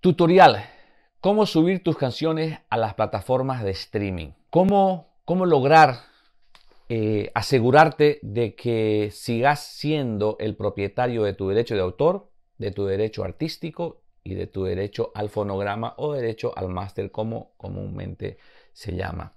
Tutorial. Cómo subir tus canciones a las plataformas de streaming. Cómo, cómo lograr eh, asegurarte de que sigas siendo el propietario de tu derecho de autor, de tu derecho artístico y de tu derecho al fonograma o derecho al máster como comúnmente se llama.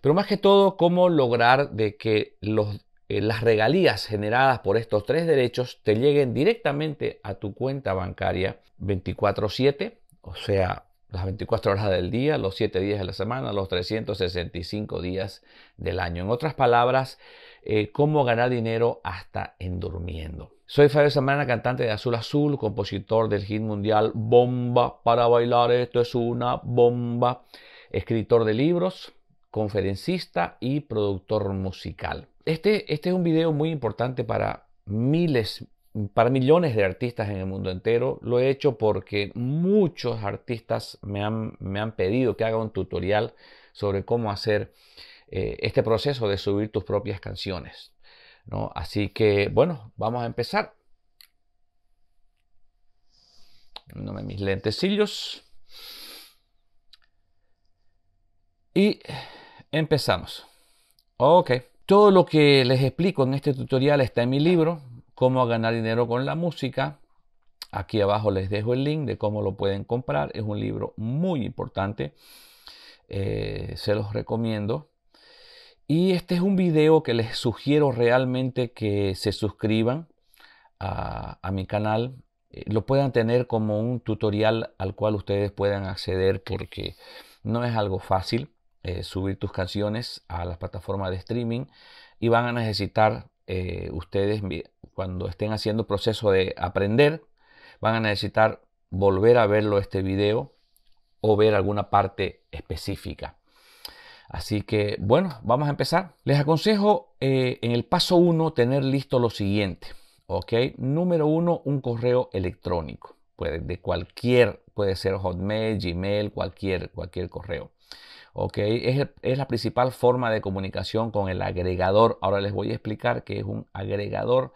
Pero más que todo, cómo lograr de que los eh, las regalías generadas por estos tres derechos te lleguen directamente a tu cuenta bancaria 24/7, o sea, las 24 horas del día, los 7 días de la semana, los 365 días del año. En otras palabras, eh, cómo ganar dinero hasta en durmiendo. Soy Fabio Samana, cantante de Azul Azul, compositor del hit mundial Bomba para bailar, esto es una bomba, escritor de libros, conferencista y productor musical. Este, este, es un video muy importante para miles, para millones de artistas en el mundo entero. Lo he hecho porque muchos artistas me han, me han pedido que haga un tutorial sobre cómo hacer eh, este proceso de subir tus propias canciones. Así que, bueno, vamos a empezar. Dándome mis lentecillos. Y empezamos. Ok. Todo lo que les explico en este tutorial está en mi libro, Cómo ganar dinero con la música. Aquí abajo les dejo el link de cómo lo pueden comprar. Es un libro muy importante. Eh, se los recomiendo. Y este es un video que les sugiero realmente que se suscriban a, mi canal. Eh, lo puedan tener como un tutorial al cual ustedes puedan acceder porque no es algo fácil. Eh, subir tus canciones a las plataformas de streaming y van a necesitar eh, ustedes cuando estén haciendo proceso de aprender van a necesitar volver a verlo este video o ver alguna parte específica. Así que bueno, vamos a empezar. Les aconsejo eh, en el paso 1 tener listo lo siguiente. ¿ok? Número 1, un correo electrónico. Puede, de cualquier, puede ser Hotmail, Gmail, cualquier, cualquier correo. Ok, Es, la principal forma de comunicación con el agregador. Ahora les voy a explicar qué es un agregador.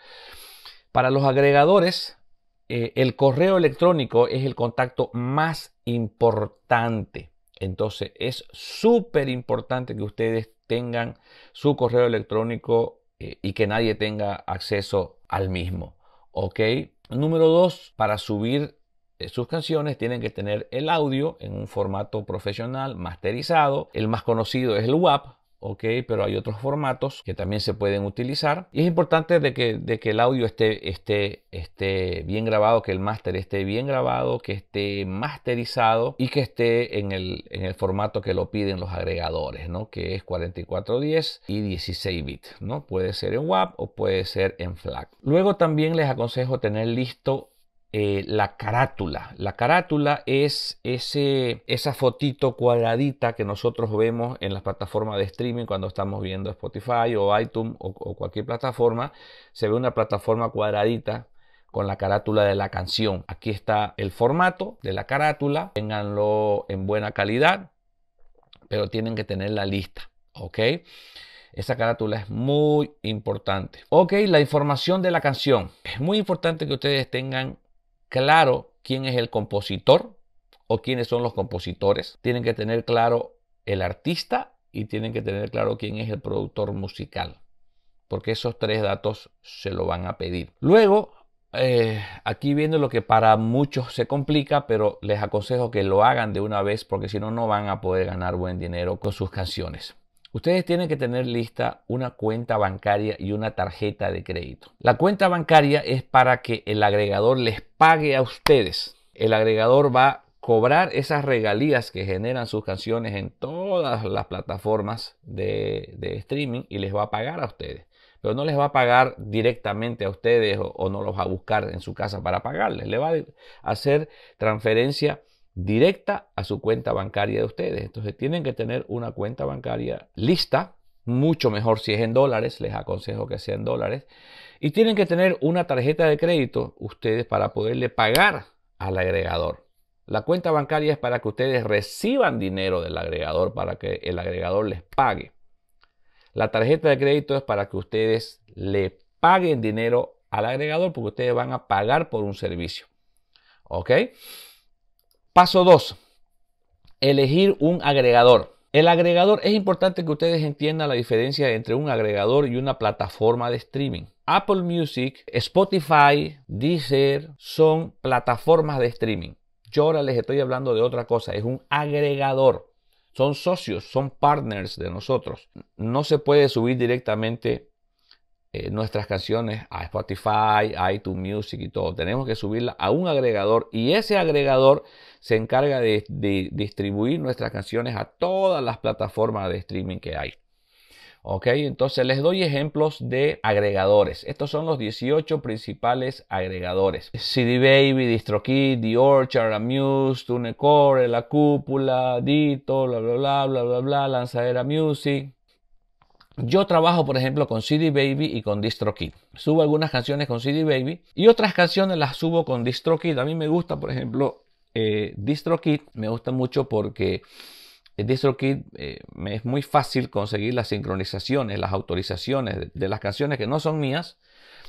Para los agregadores, eh, el correo electrónico es el contacto más importante. Entonces, es súper importante que ustedes tengan su correo electrónico eh, y que nadie tenga acceso al mismo. ¿Ok? Número dos, para subir sus canciones tienen que tener el audio en un formato profesional masterizado. El más conocido es el WAP, ¿ok? Pero hay otros formatos que también se pueden utilizar. Y es importante de que, de que el audio esté, esté, bien grabado, que el máster esté bien grabado, que esté masterizado y que esté en el, formato que lo piden los agregadores, ¿no? Que es 4410 y 16 bits, ¿no? Puede ser en WAP o puede ser en FLAC. Luego también les aconsejo tener listo eh, la carátula. La carátula es ese, esa fotito cuadradita que nosotros vemos en las plataformas de streaming cuando estamos viendo Spotify o iTunes o, cualquier plataforma. Se ve una plataforma cuadradita con la carátula de la canción. Aquí está el formato de la carátula. Ténganlo en buena calidad, pero tienen que tener la lista. ¿Ok? Esa carátula es muy importante. Ok, la información de la canción. Es muy importante que ustedes tengan claro quién es el compositor o quiénes son los compositores. Tienen que tener claro el artista y tienen que tener claro quién es el productor musical. Porque esos tres datos se lo van a pedir. Luego, eh, aquí viene lo que para muchos se complica, pero les aconsejo que lo hagan de una vez porque si no, no van a poder ganar buen dinero con sus canciones. Ustedes tienen que tener lista una cuenta bancaria y una tarjeta de crédito. La cuenta bancaria es para que el agregador les pague a ustedes. El agregador va a cobrar esas regalías que generan sus canciones en todas las plataformas de, streaming y les va a pagar a ustedes pero no les va a pagar directamente a ustedes o, o, no los va a buscar en su casa para pagarles. Le va a hacer transferencia directa a su cuenta bancaria de ustedes. Entonces tienen que tener una cuenta bancaria lista, mucho mejor si es en dólares, les aconsejo que sea en dólares, y tienen que tener una tarjeta de crédito ustedes para poderle pagar al agregador. La cuenta bancaria es para que ustedes reciban dinero del agregador, para que el agregador les pague. La tarjeta de crédito es para que ustedes le paguen dinero al agregador porque ustedes van a pagar por un servicio. ¿Ok? Paso 2. Elegir un agregador. El agregador es importante que ustedes entiendan la diferencia entre un agregador y una plataforma de streaming. Apple Music, Spotify, Deezer son plataformas de streaming. Yo ahora les estoy hablando de otra cosa, es un agregador. Son socios, son partners de nosotros. No se puede subir directamente eh, nuestras canciones a Spotify, iTunes Music y todo. Tenemos que subirla a un agregador y ese agregador se encarga de, distribuir nuestras canciones a todas las plataformas de streaming que hay. Ok, entonces les doy ejemplos de agregadores. Estos son los 18 principales agregadores: CD Baby, DistroKid, The Orchard, Amuse, TuneCore, La Cúpula, Dito, bla bla bla bla bla bla, Lanzadera Music. Yo trabajo, por ejemplo, con CD Baby y con DistroKid. Subo algunas canciones con CD Baby y otras canciones las subo con DistroKid. A mí me gusta, por ejemplo, eh, DistroKid. Me gusta mucho porque DistroKid eh, me es muy fácil conseguir las sincronizaciones, las autorizaciones de, las canciones que no son mías.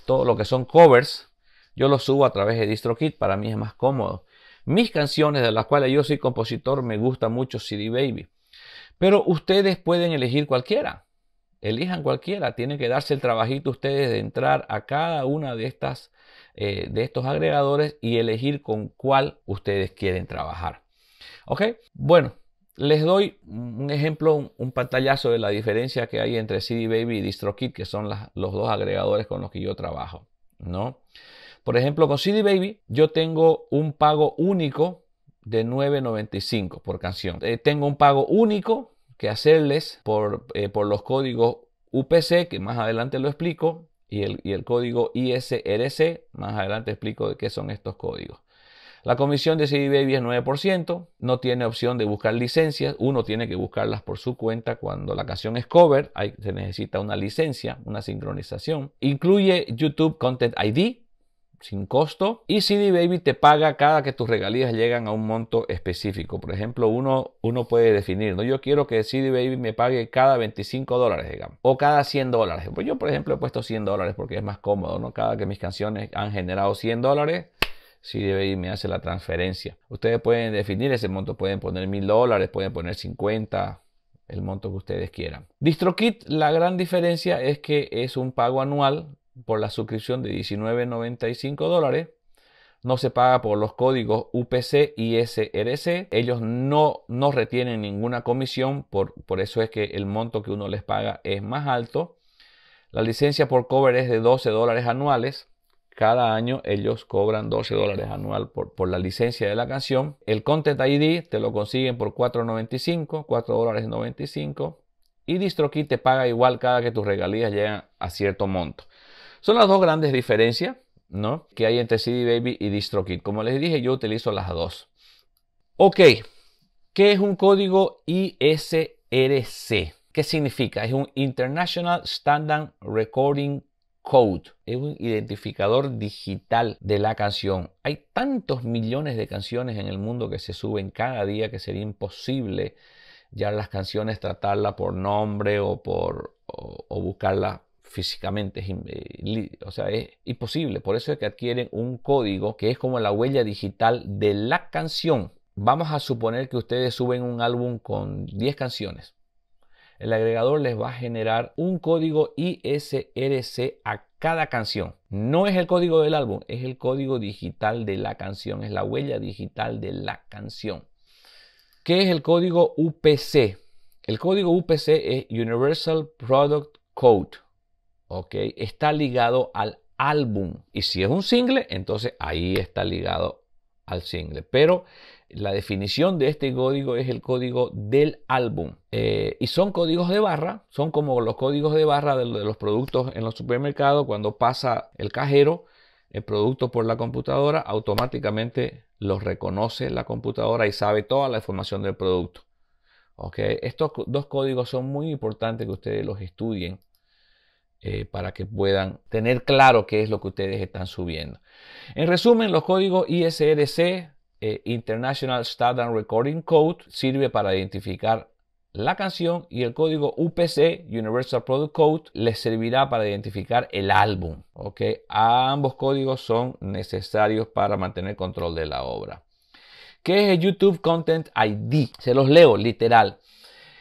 Todo lo que son covers, yo los subo a través de DistroKid. Para mí es más cómodo. Mis canciones de las cuales yo soy compositor me gusta mucho CD Baby. Pero ustedes pueden elegir cualquiera elijan cualquiera, tienen que darse el trabajito ustedes de entrar a cada una de estas eh, de estos agregadores y elegir con cuál ustedes quieren trabajar. Ok, bueno, les doy un ejemplo, un, pantallazo de la diferencia que hay entre CD Baby y DistroKid, que son los dos agregadores con los que yo trabajo. ¿no? Por ejemplo, con CD Baby yo tengo un pago único de 9.95 por canción. Eh, tengo un pago único que hacerles por, eh, por los códigos UPC, que más adelante lo explico, y el, código ISRC, más adelante explico de qué son estos códigos. La comisión de CD Baby es 9%, no tiene opción de buscar licencias, uno tiene que buscarlas por su cuenta cuando la canción es cover, ahí se necesita una licencia, una sincronización. Incluye YouTube Content ID, sin costo. Y CD Baby te paga cada que tus regalías llegan a un monto específico. Por ejemplo, uno, uno puede definir, ¿no? Yo quiero que CD Baby me pague cada 25 dólares, o cada 100 dólares. Pues yo, por ejemplo, he puesto 100 dólares porque es más cómodo, ¿no? Cada que mis canciones han generado 100 dólares, CD Baby me hace la transferencia. Ustedes pueden definir ese monto, pueden poner 1000 dólares, pueden poner 50, el monto que ustedes quieran. DistroKit, la gran diferencia es que es un pago anual por la suscripción de 19.95 dólares. No se paga por los códigos UPC y SRC. Ellos no, nos retienen ninguna comisión, por, eso es que el monto que uno les paga es más alto. La licencia por cover es de 12 dólares anuales. Cada año ellos cobran 12 dólares anual por, por, la licencia de la canción. El Content ID te lo consiguen por 4.95, 4 dólares Y Distrokit te paga igual cada que tus regalías llegan a cierto monto. Son las dos grandes diferencias ¿no? que hay entre CD Baby y DistroKid. Como les dije, yo utilizo las dos. Ok, ¿qué es un código ISRC? ¿Qué significa? Es un International Standard Recording Code. Es un identificador digital de la canción. Hay tantos millones de canciones en el mundo que se suben cada día que sería imposible ya las canciones tratarla por nombre o por o buscarla físicamente, es, eh, o sea, es imposible. Por eso es que adquieren un código que es como la huella digital de la canción. Vamos a suponer que ustedes suben un álbum con 10 canciones. El agregador les va a generar un código ISRC a cada canción. No es el código del álbum, es el código digital de la canción, es la huella digital de la canción. ¿Qué es el código UPC? El código UPC es Universal Product Code. ¿ok? Está ligado al álbum. Y si es un single, entonces ahí está ligado al single. Pero la definición de este código es el código del álbum. Eh, y son códigos de barra, son como los códigos de barra de, los productos en los supermercados. Cuando pasa el cajero, el producto por la computadora, automáticamente los reconoce la computadora y sabe toda la información del producto. Estos dos códigos son muy importantes que ustedes los estudien eh, para que puedan tener claro qué es lo que ustedes están subiendo. En resumen, los códigos ISRC, eh, International Standard Recording Code, sirve para identificar la canción y el código UPC, Universal Product Code, les servirá para identificar el álbum. Ambos códigos son necesarios para mantener control de la obra. ¿Qué es el YouTube Content ID? Se los leo literal.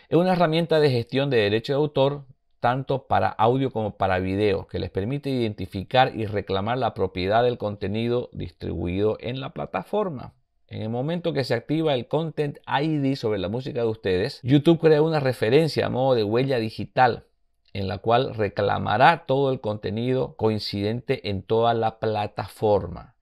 Es una herramienta de gestión de derecho de autor tanto para audio como para video, que les permite identificar y reclamar la propiedad del contenido distribuido en la plataforma. En el momento que se activa el Content ID sobre la música de ustedes, YouTube crea una referencia a modo de huella digital en la cual reclamará todo el contenido coincidente en toda la plataforma.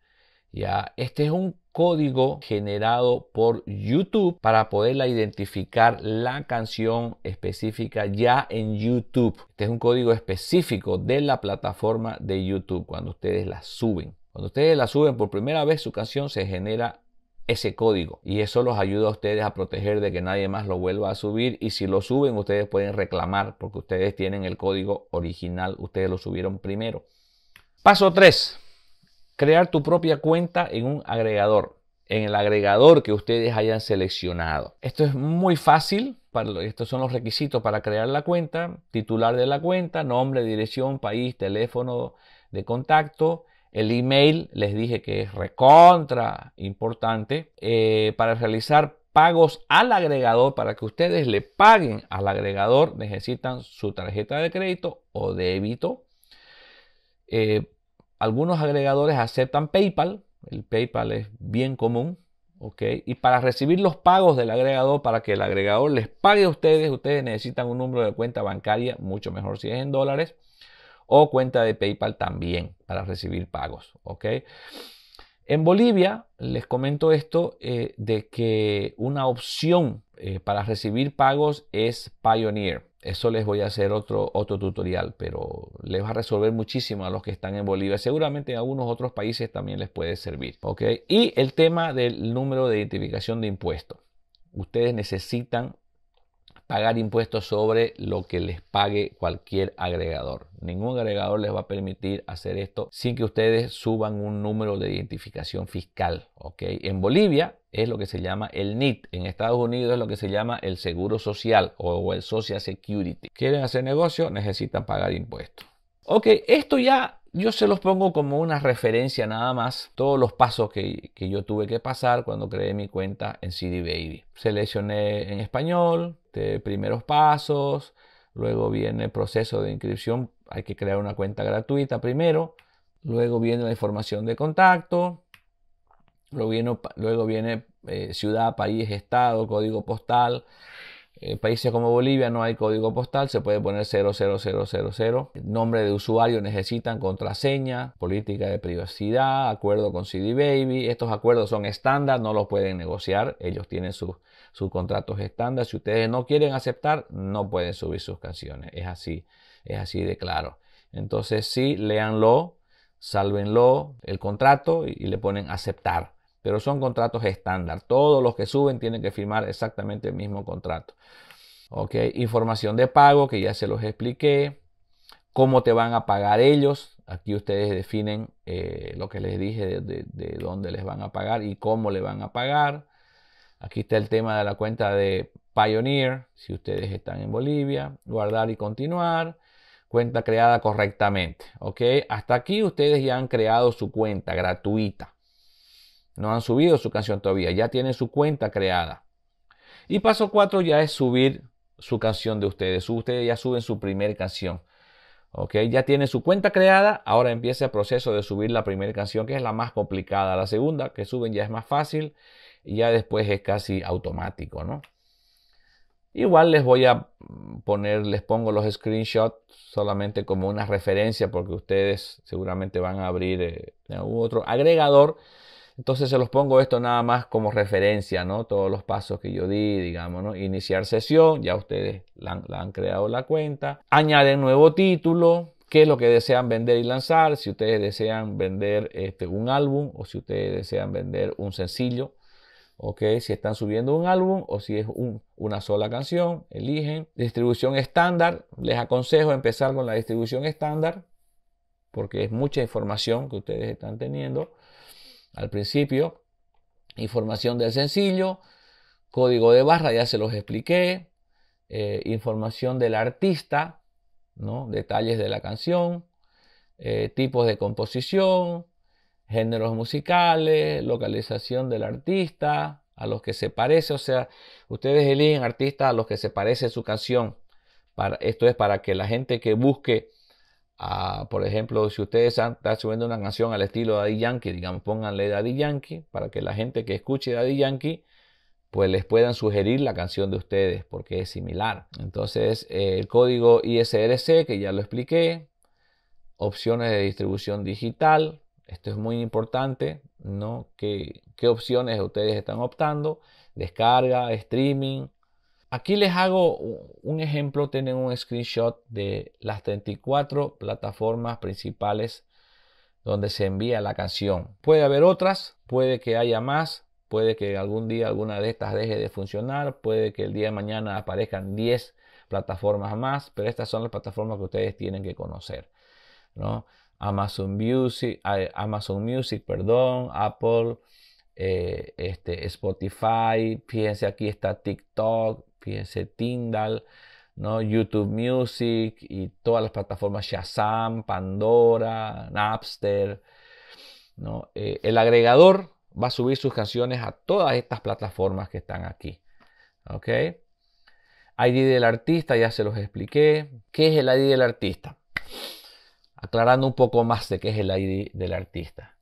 Ya, este es un código generado por YouTube para poderla identificar la canción específica ya en YouTube. Este es un código específico de la plataforma de YouTube cuando ustedes la suben. Cuando ustedes la suben por primera vez, su canción se genera ese código y eso los ayuda a ustedes a proteger de que nadie más lo vuelva a subir y si lo suben ustedes pueden reclamar porque ustedes tienen el código original, ustedes lo subieron primero. Paso 3 crear tu propia cuenta en un agregador, en el agregador que ustedes hayan seleccionado. Esto es muy fácil. estos son los requisitos para crear la cuenta, titular de la cuenta, nombre, dirección, país, teléfono de contacto, el email, les dije que es recontra importante eh, para realizar pagos al agregador, para que ustedes le paguen al agregador, necesitan su tarjeta de crédito o débito. Eh, algunos agregadores aceptan PayPal, el PayPal es bien común, ¿ok? Y para recibir los pagos del agregador, para que el agregador les pague a ustedes, ustedes necesitan un número de cuenta bancaria, mucho mejor si es en dólares, o cuenta de PayPal también para recibir pagos, ¿ok? En Bolivia, les comento esto, eh, de que una opción eh, para recibir pagos es Pioneer. Eso les voy a hacer otro, otro tutorial, pero les va a resolver muchísimo a los que están en Bolivia. Seguramente en algunos otros países también les puede servir. Y el tema del número de identificación de impuestos. Ustedes necesitan pagar impuestos sobre lo que les pague cualquier agregador. Ningún agregador les va a permitir hacer esto sin que ustedes suban un número de identificación fiscal. En Bolivia es lo que se llama el NIT. En Estados Unidos es lo que se llama el Seguro Social o el Social Security. Quieren hacer negocio, necesitan pagar impuestos. Ok, esto ya yo se los pongo como una referencia nada más, todos los pasos que, yo tuve que pasar cuando creé mi cuenta en CD Baby. Seleccioné en español, de primeros pasos, luego viene el proceso de inscripción, hay que crear una cuenta gratuita primero, luego viene la información de contacto, luego viene, eh, ciudad, país, estado, código postal, en países como Bolivia no hay código postal, se puede poner 00000. Nombre de usuario necesitan contraseña, política de privacidad, acuerdo con CD Baby. Estos acuerdos son estándar, no los pueden negociar. Ellos tienen sus, contratos estándar. Si ustedes no quieren aceptar, no pueden subir sus canciones. Es así, es así de claro. Entonces sí, léanlo, sálvenlo el contrato y le ponen aceptar pero son contratos estándar. Todos los que suben tienen que firmar exactamente el mismo contrato. ¿Ok? Información de pago, que ya se los expliqué. Cómo te van a pagar ellos. Aquí ustedes definen eh, lo que les dije de, de, dónde les van a pagar y cómo le van a pagar. Aquí está el tema de la cuenta de Pioneer, si ustedes están en Bolivia. Guardar y continuar. Cuenta creada correctamente. ¿Ok? Hasta aquí ustedes ya han creado su cuenta gratuita. No han subido su canción todavía, ya tienen su cuenta creada. Y paso 4 ya es subir su canción de ustedes. Ustedes ya suben su primera canción. ¿ok? Ya tienen su cuenta creada, ahora empieza el proceso de subir la primera canción, que es la más complicada. La segunda que suben ya es más fácil y ya después es casi automático, ¿no? Igual les voy a poner, les pongo los screenshots solamente como una referencia porque ustedes seguramente van a abrir eh, otro agregador entonces se los pongo esto nada más como referencia, ¿no? Todos los pasos que yo di, digamos, ¿no? Iniciar sesión, ya ustedes la han, creado la cuenta. añade nuevo título, qué es lo que desean vender y lanzar, si ustedes desean vender este, un álbum o si ustedes desean vender un sencillo, ok, si están subiendo un álbum o si es una sola canción, eligen. Distribución estándar, les aconsejo empezar con la distribución estándar porque es mucha información que ustedes están teniendo al principio. Información del sencillo, código de barra, ya se los expliqué. Eh, información del artista, ¿no? detalles de la canción, eh, tipos de composición, géneros musicales, localización del artista, a los que se parece. O sea, ustedes eligen artistas a los que se parece su canción. Para, esto es para que la gente que busque Ah, por ejemplo, si ustedes están subiendo una canción al estilo Daddy Yankee, digamos, pónganle Daddy Yankee para que la gente que escuche Daddy Yankee pues les puedan sugerir la canción de ustedes porque es similar. Entonces, eh, el código ISRC, que ya lo expliqué, opciones de distribución digital, esto es muy importante, ¿no? ¿Qué, qué opciones ustedes están optando? Descarga, streaming, Aquí les hago un ejemplo, tienen un screenshot de las 34 plataformas principales donde se envía la canción. Puede haber otras, puede que haya más, puede que algún día alguna de estas deje de funcionar, puede que el día de mañana aparezcan 10 plataformas más, pero estas son las plataformas que ustedes tienen que conocer. Amazon Music, Amazon Music, perdón, Apple, eh, este, Spotify, fíjense aquí está TikTok, fíjense Tyndall, ¿no? YouTube Music y todas las plataformas Shazam, Pandora, Napster. Eh, el agregador va a subir sus canciones a todas estas plataformas que están aquí. ¿Ok? ID del artista, ya se los expliqué. ¿Qué es el ID del artista? Aclarando un poco más de qué es el ID del artista.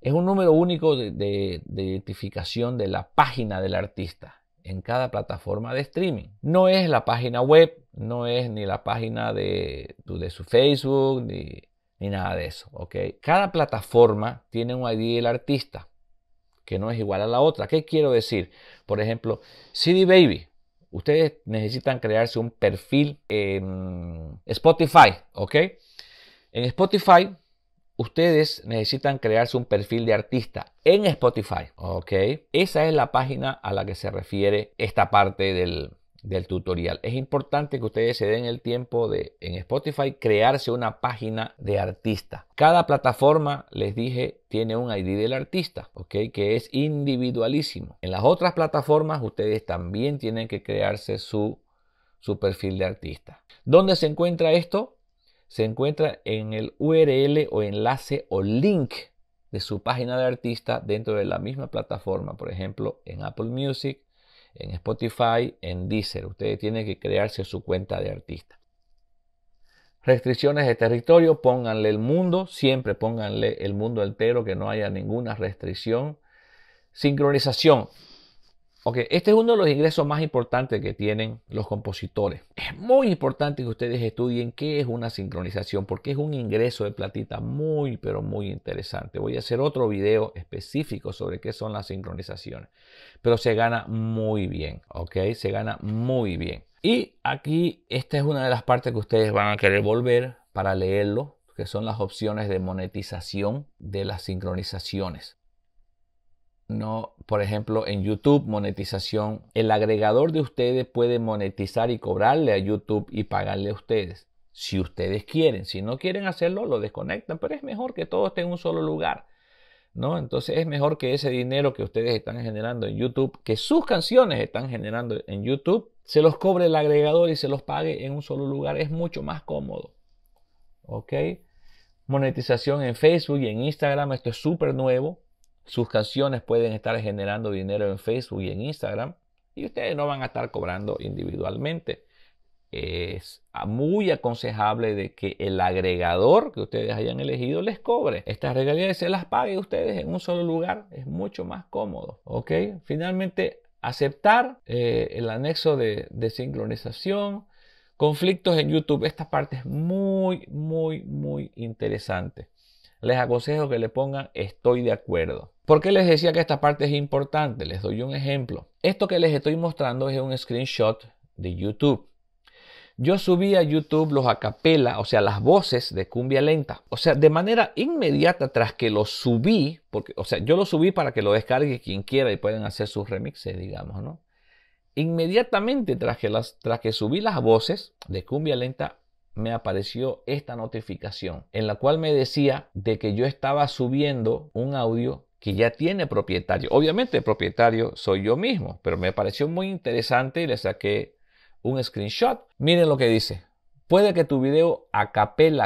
Es un número único de identificación de la página del artista en cada plataforma de streaming. No es la página web, no es ni la página de, su Facebook, ni, nada de eso. ¿ok? Cada plataforma tiene un ID del artista que no es igual a la otra. ¿Qué quiero decir? Por ejemplo, CD Baby. Ustedes necesitan crearse un perfil en Spotify, ¿ok? En Spotify Ustedes necesitan crearse un perfil de artista en Spotify, ¿ok? Esa es la página a la que se refiere esta parte del, tutorial. Es importante que ustedes se den el tiempo de en Spotify crearse una página de artista. Cada plataforma, les dije, tiene un ID del artista, ¿ok? Que es individualísimo. En las otras plataformas ustedes también tienen que crearse su, su perfil de artista. ¿Dónde se encuentra esto? se encuentra en el URL o enlace o link de su página de artista dentro de la misma plataforma, por ejemplo, en Apple Music, en Spotify, en Deezer. Ustedes tienen que crearse su cuenta de artista. Restricciones de territorio, pónganle el mundo, siempre pónganle el mundo entero, que no haya ninguna restricción. Sincronización, Ok, este es uno de los ingresos más importantes que tienen los compositores. Es muy importante que ustedes estudien qué es una sincronización, porque es un ingreso de platita muy, pero muy interesante. Voy a hacer otro video específico sobre qué son las sincronizaciones, pero se gana muy bien, ok, se gana muy bien. Y aquí, esta es una de las partes que ustedes van a querer volver para leerlo, que son las opciones de monetización de las sincronizaciones no, por ejemplo, en YouTube, monetización. El agregador de ustedes puede monetizar y cobrarle a YouTube y pagarle a ustedes. Si ustedes quieren, si no quieren hacerlo, lo desconectan, pero es mejor que todo esté en un solo lugar. ¿No? Entonces es mejor que ese dinero que ustedes están generando en YouTube, que sus canciones están generando en YouTube, se los cobre el agregador y se los pague en un solo lugar. Es mucho más cómodo. ¿Ok? Monetización en Facebook y en Instagram. Esto es súper nuevo. Sus canciones pueden estar generando dinero en Facebook y en Instagram y ustedes no van a estar cobrando individualmente. Es muy aconsejable de que el agregador que ustedes hayan elegido les cobre. Estas regalías se las pague ustedes en un solo lugar. Es mucho más cómodo. ¿Ok? Finalmente, aceptar eh, el anexo de, de sincronización. Conflictos en YouTube. Esta parte es muy, muy, muy interesante. Les aconsejo que le pongan estoy de acuerdo. ¿Por qué les decía que esta parte es importante? Les doy un ejemplo. Esto que les estoy mostrando es un screenshot de YouTube. Yo subí a YouTube los acapela, o sea, las voces de cumbia lenta. O sea, de manera inmediata tras que lo subí, porque, o sea, yo lo subí para que lo descargue quien quiera y pueden hacer sus remixes, digamos, ¿no? Inmediatamente tras que, las, tras que subí las voces de cumbia lenta, me apareció esta notificación en la cual me decía de que yo estaba subiendo un audio que ya tiene propietario. Obviamente el propietario soy yo mismo, pero me pareció muy interesante y le saqué un screenshot. Miren lo que dice. Puede que tu video a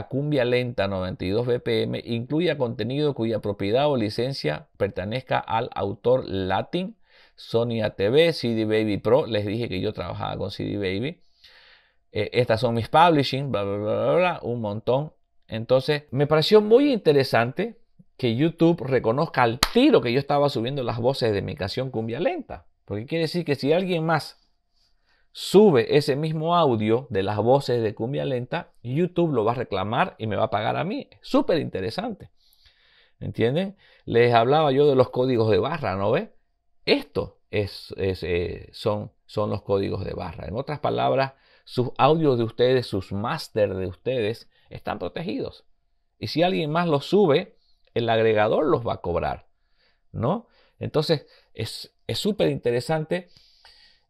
cumbia lenta 92 BPM incluya contenido cuya propiedad o licencia pertenezca al autor Latin, Sony tv CD Baby Pro. Les dije que yo trabajaba con CD Baby. Eh, estas son mis publishing, bla, bla, bla, bla, un montón. Entonces, me pareció muy interesante que YouTube reconozca al tiro que yo estaba subiendo las voces de mi canción Cumbia Lenta. Porque quiere decir que si alguien más sube ese mismo audio de las voces de Cumbia Lenta, YouTube lo va a reclamar y me va a pagar a mí. Súper interesante. ¿Entienden? Les hablaba yo de los códigos de barra, ¿no ve? Esto es, eh, son, son los códigos de barra. En otras palabras, sus audios de ustedes, sus máster de ustedes, están protegidos. Y si alguien más los sube, el agregador los va a cobrar, ¿no? Entonces, es súper interesante.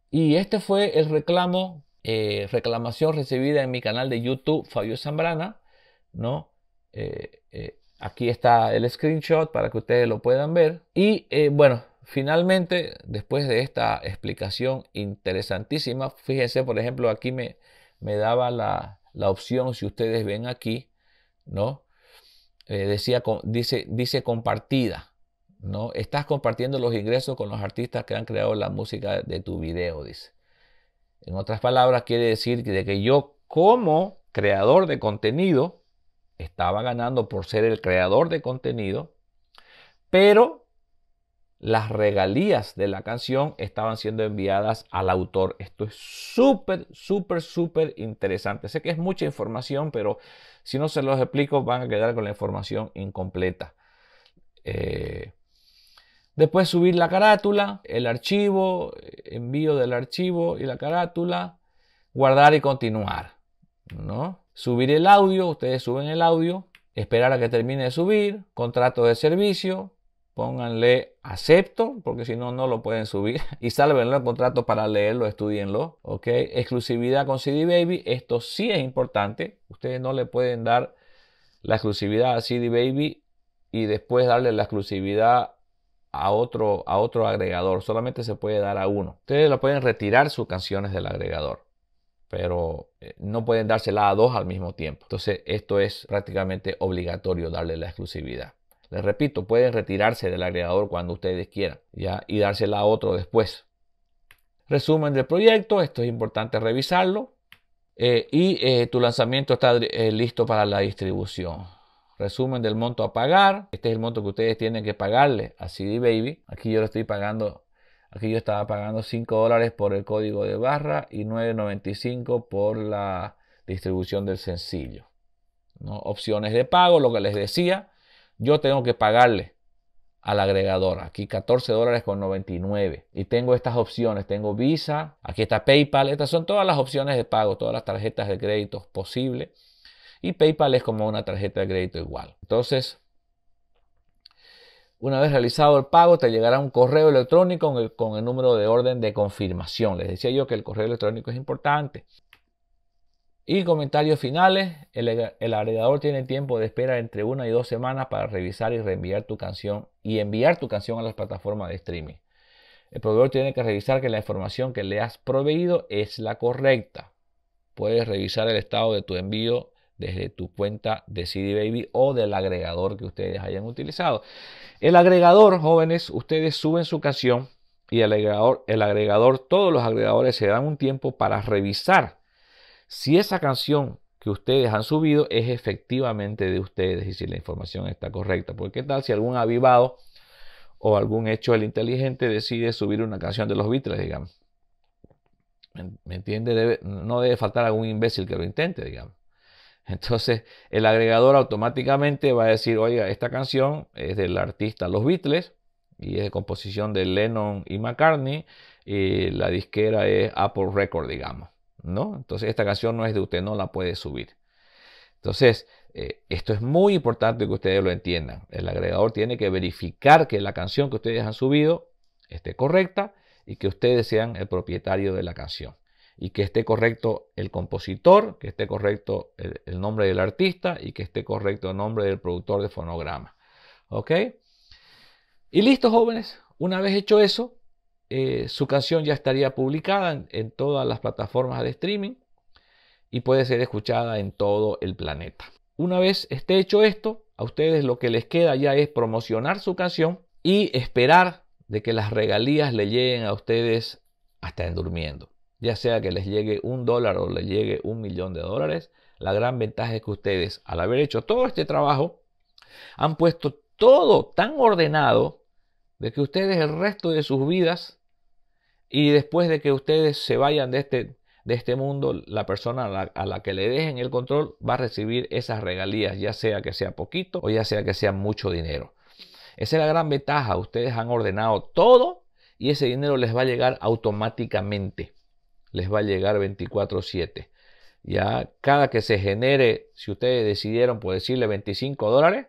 Y este fue el reclamo, eh, reclamación recibida en mi canal de YouTube, Fabio Zambrana, ¿no? Eh, eh, aquí está el screenshot para que ustedes lo puedan ver. Y bueno, finalmente, después de esta explicación interesantísima, fíjense, por ejemplo, aquí me, me daba la, la opción, si ustedes ven aquí, ¿no? Eh, decía, dice, dice compartida. ¿no? Estás compartiendo los ingresos con los artistas que han creado la música de tu video, dice. En otras palabras, quiere decir de que yo como creador de contenido estaba ganando por ser el creador de contenido, pero las regalías de la canción estaban siendo enviadas al autor. Esto es súper, súper, súper interesante. Sé que es mucha información, pero si no se los explico van a quedar con la información incompleta. Eh, después subir la carátula, el archivo, eh, envío del archivo y la carátula, guardar y continuar. ¿no? Subir el audio, ustedes suben el audio, esperar a que termine de subir, contrato de servicio, pónganle acepto, porque si no, no lo pueden subir. Y sálvenlo el contrato para leerlo, estudienlo. ¿ok? Exclusividad con CD Baby, esto sí es importante. Ustedes no le pueden dar la exclusividad a CD Baby y después darle la exclusividad a otro, a otro agregador. Solamente se puede dar a uno. Ustedes lo pueden retirar sus canciones del agregador, pero eh, no pueden dársela a dos al mismo tiempo. Entonces, esto es prácticamente obligatorio darle la exclusividad. Les repito, pueden retirarse del agregador cuando ustedes quieran ¿ya? y dársela a otro después. Resumen del proyecto, esto es importante revisarlo. Eh, y eh, tu lanzamiento está eh, listo para la distribución. Resumen del monto a pagar. Este es el monto que ustedes tienen que pagarle a CD Baby. Aquí yo lo estoy pagando. Aquí yo estaba pagando 5 dólares por el código de barra y 9.95 por la distribución del sencillo. ¿no? Opciones de pago, lo que les decía yo tengo que pagarle al agregador Aquí 14 dólares con 99. Y tengo estas opciones. Tengo Visa, aquí está PayPal. Estas son todas las opciones de pago, todas las tarjetas de crédito posibles. Y PayPal es como una tarjeta de crédito igual. Entonces, una vez realizado el pago, te llegará un correo electrónico con el, con el número de orden de confirmación. Les decía yo que el correo electrónico es importante. Y comentarios finales, el, agregador tiene tiempo de espera entre una y dos semanas para revisar y reenviar tu canción y enviar tu canción a las plataformas de streaming. El proveedor tiene que revisar que la información que le has proveído es la correcta. Puedes revisar el estado de tu envío desde tu cuenta de CD Baby o del agregador que ustedes hayan utilizado. El agregador, jóvenes, ustedes suben su canción y el agregador, el agregador todos los agregadores se dan un tiempo para revisar si esa canción que ustedes han subido es efectivamente de ustedes y si la información está correcta. Porque qué tal si algún avivado o algún hecho del inteligente decide subir una canción de los Beatles, digamos. ¿Me entiende? no debe faltar algún imbécil que lo intente, digamos. Entonces, el agregador automáticamente va a decir, oiga, esta canción es del artista Los Beatles y es de composición de Lennon y McCartney y la disquera es Apple Record, digamos. Entonces esta canción no es de usted, no la puede subir. Entonces, eh, esto es muy importante que ustedes lo entiendan. El agregador tiene que verificar que la canción que ustedes han subido esté correcta y que ustedes sean el propietario de la canción. Y que esté correcto el compositor, que esté correcto el, el nombre del artista y que esté correcto el nombre del productor de fonograma. ¿Ok? Y listo, jóvenes. Una vez hecho eso, eh, su canción ya estaría publicada en, todas las plataformas de streaming y puede ser escuchada en todo el planeta. Una vez esté hecho esto, a ustedes lo que les queda ya es promocionar su canción y esperar de que las regalías le lleguen a ustedes hasta en durmiendo. Ya sea que les llegue un dólar o les llegue un millón de dólares, la gran ventaja es que ustedes, al haber hecho todo este trabajo, han puesto todo tan ordenado de que ustedes el resto de sus vidas y después de que ustedes se vayan de este, de este mundo, la persona a la, que le dejen el control va a recibir esas regalías, ya sea que sea poquito o ya sea que sea mucho dinero. Esa es la gran ventaja. Ustedes han ordenado todo y ese dinero les va a llegar automáticamente. Les va a llegar 24/7. Ya cada que se genere, si ustedes decidieron por decirle 25 dólares,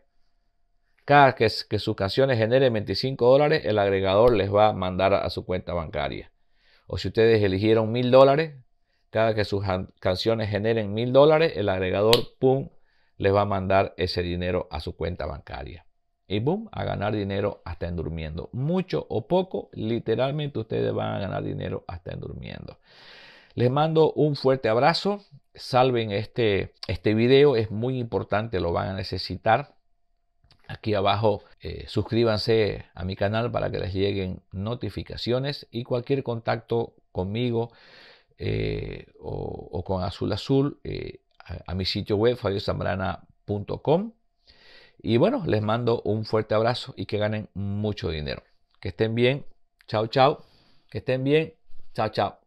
cada que, sus canciones generen 25 dólares, el agregador les va a mandar a su cuenta bancaria. O si ustedes eligieron mil dólares, cada que sus canciones generen mil dólares, el agregador, ¡pum!, les va a mandar ese dinero a su cuenta bancaria. Y boom, a ganar dinero hasta en durmiendo. Mucho o poco, literalmente ustedes van a ganar dinero hasta en durmiendo. Les mando un fuerte abrazo. Salven este, este video, es muy importante, lo van a necesitar. Aquí abajo eh, suscríbanse a mi canal para que les lleguen notificaciones y cualquier contacto conmigo eh, o, con Azul Azul eh, a, a, mi sitio web fabiosambrana.com. Y bueno, les mando un fuerte abrazo y que ganen mucho dinero. Que estén bien. Chao, chao. Que estén bien. Chao, chao.